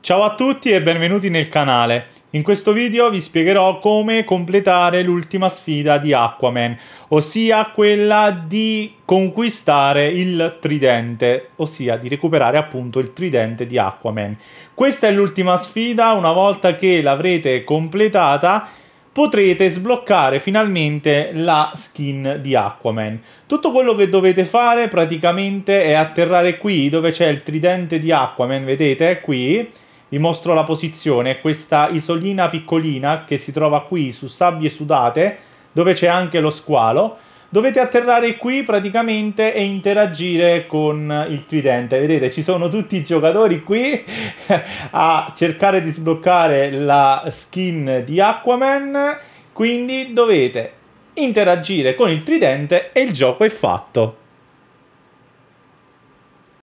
Ciao a tutti e benvenuti nel canale. In questo video vi spiegherò come completare l'ultima sfida di Aquaman, ossia quella di conquistare il tridente, ossia di recuperare appunto il tridente di Aquaman. Questa è l'ultima sfida, una volta che l'avrete completata potrete sbloccare finalmente la skin di Aquaman. Tutto quello che dovete fare praticamente è atterrare qui dove c'è il tridente di Aquaman, vedete qui vi mostro la posizione, questa isolina piccolina che si trova qui su sabbie sudate, dove c'è anche lo squalo. Dovete atterrare qui praticamente e interagire con il tridente. Vedete, ci sono tutti i giocatori qui a cercare di sbloccare la skin di Aquaman, quindi dovete interagire con il tridente e il gioco è fatto.